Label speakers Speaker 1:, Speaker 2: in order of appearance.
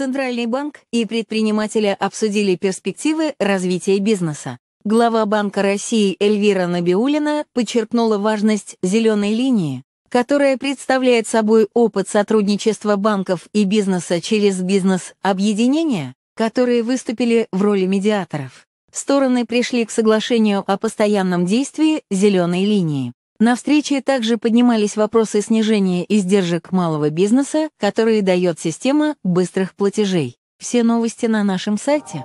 Speaker 1: Центральный банк и предприниматели обсудили перспективы развития бизнеса. Глава Банка России Эльвира Набиулина подчеркнула важность «зеленой линии», которая представляет собой опыт сотрудничества банков и бизнеса через бизнес-объединения, которые выступили в роли медиаторов. Стороны пришли к соглашению о постоянном действии «зеленой линии». На встрече также поднимались вопросы снижения издержек малого бизнеса, которые дает система быстрых платежей. Все новости на нашем сайте.